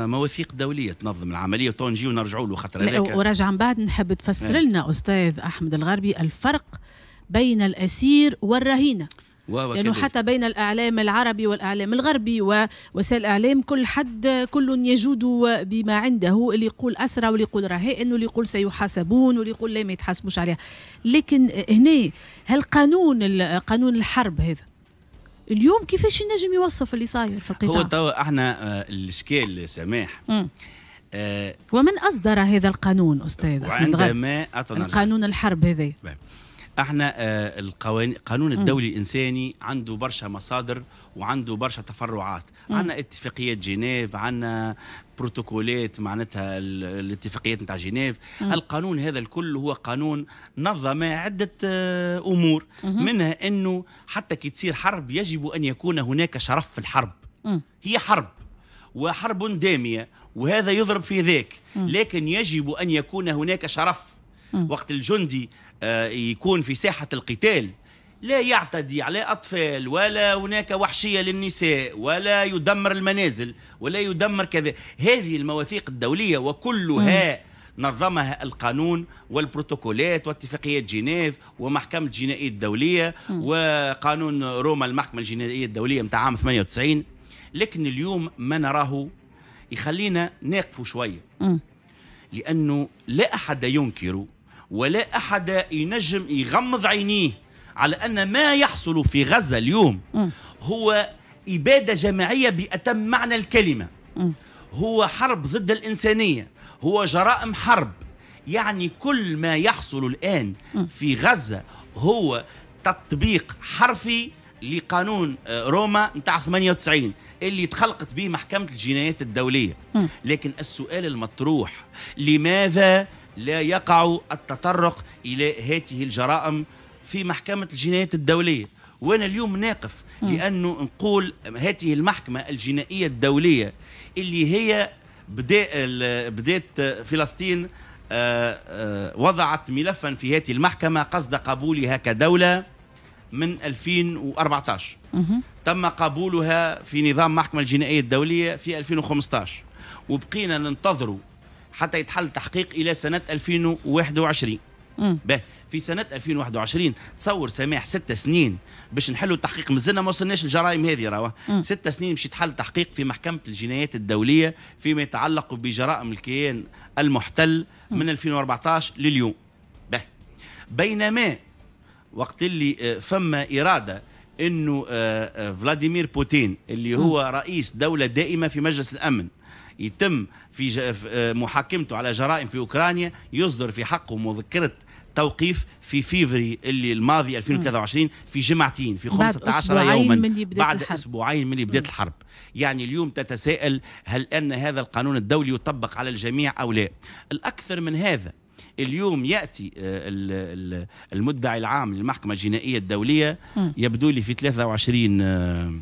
مواثيق دوليه تنظم العمليه وتو نجيو نرجعوا له خاطر هذاك وراجع من بعد نحب تفسر لنا استاذ احمد الغربي الفرق بين الاسير والرهينه لأنه يعني حتى بين الإعلام العربي والإعلام الغربي ووسائل الإعلام كل حد كل يجود بما عنده اللي يقول أسرى واللي يقول رهائن واللي يقول سيحاسبون واللي يقول لا ما يتحاسبوش عليها لكن هنا هل قانون قانون الحرب هذا اليوم كيفاش ينجم يوصف اللي صاير في القطاع هو توا احنا آه، الاشكال سماح آه، ومن اصدر هذا القانون استاذ وعندما القانون الحرب هذا نعم. احنا آه، القوانين القانون الدولي الانساني عنده برشا مصادر وعنده برشا تفرعات عندنا اتفاقيات جنيف عندنا بروتوكولات معناتها الاتفاقيات نتاع جنيف القانون هذا الكل هو قانون نظم عدة آه، أمور منها أنه حتى كي تصير حرب يجب أن يكون هناك شرف في الحرب هي حرب وحرب دامية وهذا يضرب في ذاك لكن يجب أن يكون هناك شرف وقت الجندي آه، يكون في ساحة القتال لا يعتدي على أطفال ولا هناك وحشية للنساء ولا يدمر المنازل ولا يدمر كذا هذه المواثيق الدولية وكلها نظمها القانون والبروتوكولات واتفاقيات جنيف ومحكمة الجنائية الدولية وقانون روما المحكمة الجنائية الدولية متاع عام 98 لكن اليوم ما نراه يخلينا ناقفوا شوية لأنه لا أحد ينكر ولا أحد ينجم يغمض عينيه على أن ما يحصل في غزة اليوم هو إبادة جماعية بأتم معنى الكلمة هو حرب ضد الإنسانية هو جرائم حرب يعني كل ما يحصل الآن في غزة هو تطبيق حرفي لقانون آه، روما نتاع 98 اللي تخلقت به محكمة الجنايات الدولية لكن السؤال المطروح لماذا لا يقع التطرق إلى هذه الجرائم في محكمة الجنايات الدولية وأنا اليوم ناقف لأنه نقول هذه المحكمة الجنائية الدولية اللي هي بدأت فلسطين آه، آه، وضعت ملفا في هذه المحكمة قصد قبولها كدولة من 2014 تم قبولها في نظام محكمة الجنائية الدولية في 2015 وبقينا ننتظروا حتى يتحل تحقيق الى سنه 2021 به في سنه 2021 تصور سماح ست سنين باش نحلوا التحقيق مازلنا ما وصلناش الجرائم هذه راهو ست سنين باش يتحل تحقيق في محكمه الجنايات الدوليه فيما يتعلق بجرائم الكيان المحتل من 2014 لليوم به بينما وقت اللي آه، فما اراده انه آه، آه، فلاديمير بوتين اللي هو رئيس دوله دائمه في مجلس الامن يتم في آه، محاكمته على جرائم في أوكرانيا يصدر في حقه مذكرة توقيف في فيفري اللي الماضي 2023 في جمعتين في 15 يوما من بعد الحرب. اسبوعين من بدايه الحرب يعني اليوم تتساءل هل ان هذا القانون الدولي يطبق على الجميع او لا الاكثر من هذا اليوم ياتي آه، المدعي العام للمحكمه الجنائيه الدوليه يبدو لي في 23 آه،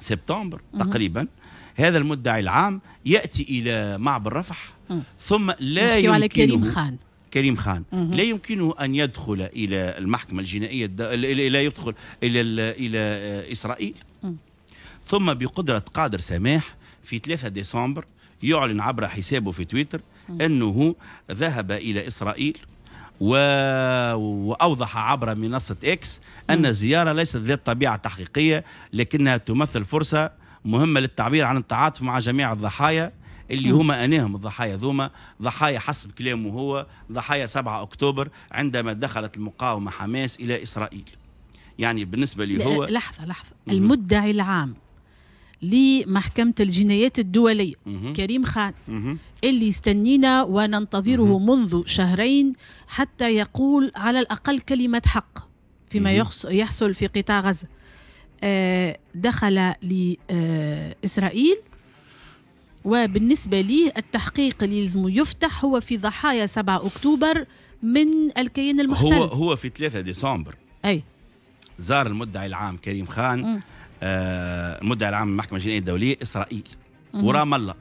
سبتمبر تقريبا هذا المدعي العام يأتي إلى معبر رفح ثم لا يمكنه على كريم خان كريم خان لا يمكنه ان يدخل الى المحكمه الجنائيه لا يدخل الى الى اسرائيل ثم بقدره قادر سماح في 3 ديسمبر يعلن عبر حسابه في تويتر انه ذهب الى اسرائيل و... واوضح عبر منصه اكس ان الزياره ليست ذات طبيعه تحقيقيه لكنها تمثل فرصه مهمة للتعبير عن التعاطف مع جميع الضحايا اللي هما أناهم الضحايا ذوما ضحايا حسب كلامه هو ضحايا 7 أكتوبر عندما دخلت المقاومة حماس إلى إسرائيل يعني بالنسبة لي هو لحظة لحظة المدعي العام لمحكمة الجنايات الدولية كريم خان اللي يستنينا وننتظره منذ شهرين حتى يقول على الأقل كلمة حق فيما يحصل في قطاع غزة آه، دخل لإسرائيل وبالنسبة لي التحقيق اللي يلزم يفتح هو في ضحايا 7 أكتوبر من الكيان المحتل هو هو في 3 ديسمبر أي زار المدعي العام كريم خان آه المدعي العام المحكمة الجنائية الدولية إسرائيل ورام الله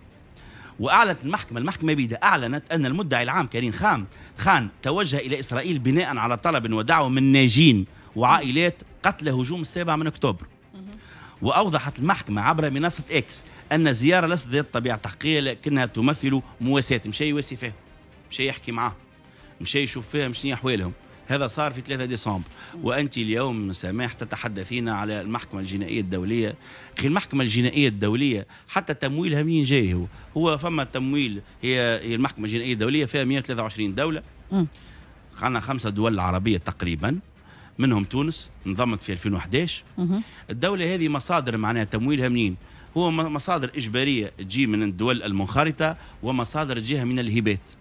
وأعلنت المحكمة المحكمة بيدا أعلنت أن المدعي العام كريم خان خان توجه إلى إسرائيل بناء على طلب ودعوة من ناجين وعائلات قتل هجوم السابع من أكتوبر وأوضحت المحكمة عبر منصة إكس أن الزيارة ليست ذات طبيعة تحقيقية لكنها تمثل مواساة مشى يواسي فيها مشى يحكي معاه مشى يشوف فيهم شنو أحوالهم هذا صار في 3 ديسمبر وأنت اليوم سماح تتحدثين على المحكمة الجنائية الدولية أخي المحكمة الجنائية الدولية حتى تمويلها منين جاي هو هو فما تمويل هي, هي المحكمة الجنائية الدولية فيها 123 دولة عندنا خمسة دول عربية تقريباً منهم تونس انضمت في 2011 الدولة هذه مصادر معناها تمويلها منين هو مصادر إجبارية تجي من الدول المنخرطة ومصادر جهة من الهبات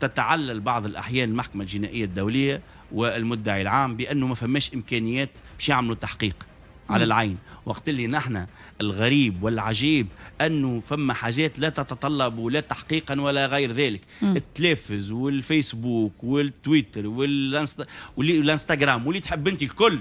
تتعلل بعض الأحيان المحكمة الجنائية الدولية والمدعي العام بأنه ما فماش إمكانيات باش يعملوا تحقيق على العين وقت اللي نحن الغريب والعجيب أنه فما حاجات لا تتطلب ولا تحقيقا ولا غير ذلك التلفز والفيسبوك والتويتر والانستغرام واللي تحب انت الكل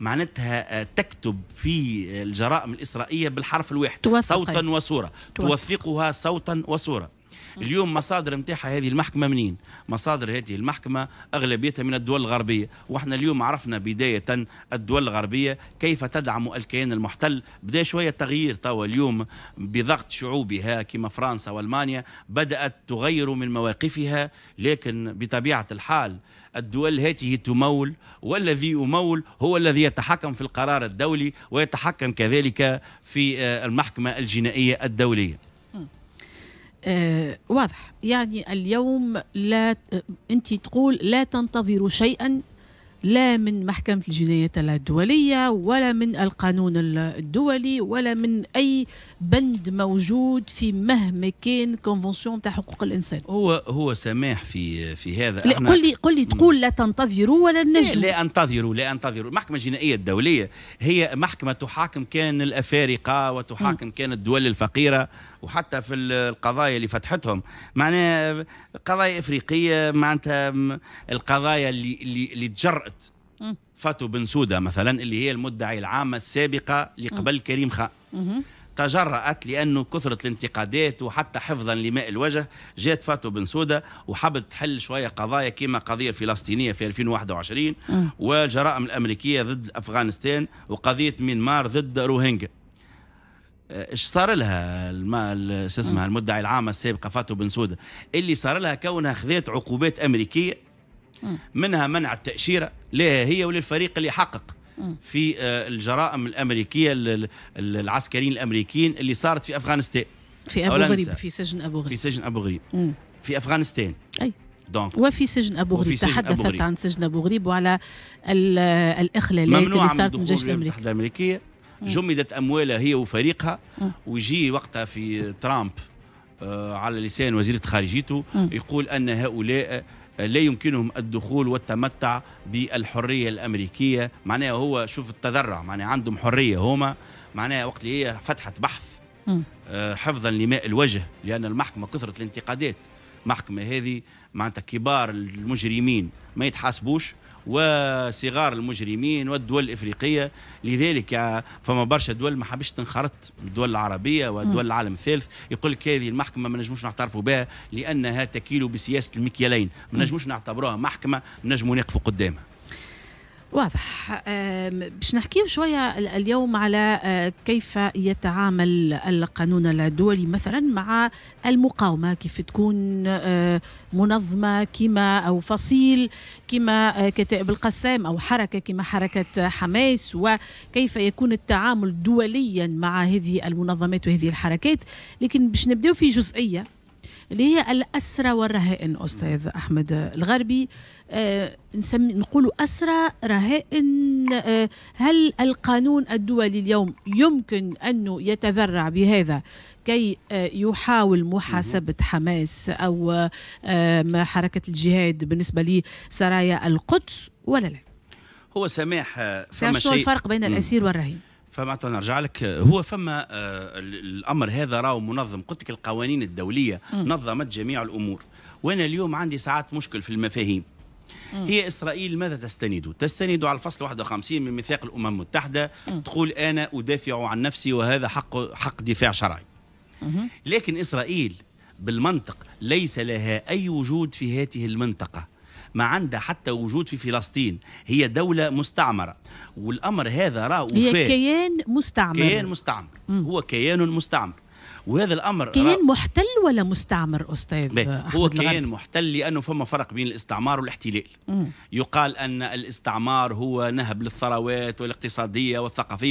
معناتها آه، تكتب في الجرائم الإسرائيلية بالحرف الواحد صوتا وصورة توثقها صوتا وصورة اليوم مصادر نتاعها هذه المحكمه منين مصادر هذه المحكمه اغلبيتها من الدول الغربيه واحنا اليوم عرفنا بدايه الدول الغربيه كيف تدعم الكيان المحتل بدا شويه تغيير توا اليوم بضغط شعوبها كما فرنسا والمانيا بدات تغير من مواقفها لكن بطبيعه الحال الدول هذه تمول والذي يمول هو الذي يتحكم في القرار الدولي ويتحكم كذلك في آه، المحكمه الجنائيه الدوليه آه واضح يعني اليوم لا آه، انت تقول لا تنتظر شيئا لا من محكمة الجناية الدولية ولا من القانون الدولي ولا من أي بند موجود في مهما كان كونفنسيون تاع حقوق الإنسان هو هو سماح في في هذا لا قل لي قل لي تقول لا تنتظروا ولا نجم لا, لا أنتظروا لا أنتظروا المحكمة الجنائية الدولية هي محكمة تحاكم كان الأفارقة وتحاكم م. كان الدول الفقيرة وحتى في القضايا اللي فتحتهم معناها قضايا إفريقية معناتها القضايا اللي, اللي, اللي تجرأت فاتو بن سودة مثلا اللي هي المدعي العامة السابقة لقبل كريم خان تجرأت لأنه كثرة الانتقادات وحتى حفظا لماء الوجه جات فاتو بن سودة وحبت تحل شوية قضايا كما قضية الفلسطينية في 2021 والجرائم الأمريكية ضد أفغانستان وقضية مينمار ضد روهينجا ايش صار لها شو اسمها المدعي العامه السابقه فاتو بن سوده اللي صار لها كونها خذات عقوبات امريكيه منها منع التاشيره لها هي وللفريق اللي حقق في آه، الجرائم الامريكيه العسكريين الامريكيين اللي صارت في افغانستان في ابو غريب في سجن ابو غريب في سجن ابو غريب في افغانستان اي دونك وفي سجن ابو غريب سجن تحدثت أبو غريب. عن سجن ابو غريب وعلى الاخلالات اللي صارت من الجيش الامريكي الامريكيه جمدت أموالها هي وفريقها ويجي وقتها في ترامب آه، على لسان وزيرة خارجيته يقول أن هؤلاء آه، لا يمكنهم الدخول والتمتع بالحريه الامريكيه معناها هو شوف التذرع معناها عندهم حريه هما معناها وقت اللي هي فتحت بحث آه، حفظا لماء الوجه لان المحكمه كثرت الانتقادات محكمة هذه معناتها كبار المجرمين ما يتحاسبوش وصغار المجرمين والدول الافريقيه لذلك فما برشا دول ما حبش تنخرط الدول العربيه ودول العالم الثالث يقول لك هذه المحكمه ما نجموش نعترفوا بها لانها تكيل بسياسه المكيالين ما نجموش نعتبروها محكمه نجموا نقفوا قدامها واضح باش نحكيو شويه اليوم على كيف يتعامل القانون الدولي مثلا مع المقاومه كيف تكون منظمه كما او فصيل كما كتائب القسام او حركه كما حركه حماس وكيف يكون التعامل دوليا مع هذه المنظمات وهذه الحركات لكن باش نبداو في جزئيه اللي هي الأسرة والرهائن أستاذ أحمد الغربي آه نسمي نقول أسرى رهائن آه هل القانون الدولي اليوم يمكن أنه يتذرع بهذا كي آه، يحاول محاسبة حماس أو آه، حركة الجهاد بالنسبة لسرايا القدس ولا لا؟ هو سماح آه، فما شيء الفرق بين الأسير والرهين؟ فمعناتها نرجع لك هو فما آه، الامر هذا راهو منظم قلت لك القوانين الدوليه نظمت جميع الامور وانا اليوم عندي ساعات مشكل في المفاهيم هي اسرائيل ماذا تستند؟ تستند على الفصل 51 من ميثاق الامم المتحده تقول انا ادافع عن نفسي وهذا حق حق دفاع شرعي. لكن اسرائيل بالمنطق ليس لها اي وجود في هذه المنطقه ما عندها حتى وجود في فلسطين هي دولة مستعمرة والأمر هذا راه هي كيان مستعمر كيان مستعمر م. هو كيان مستعمر وهذا الامر كيان محتل ولا مستعمر استاذ هو كيان محتل لانه فما فرق بين الاستعمار والاحتلال يقال ان الاستعمار هو نهب للثروات والاقتصاديه والثقافيه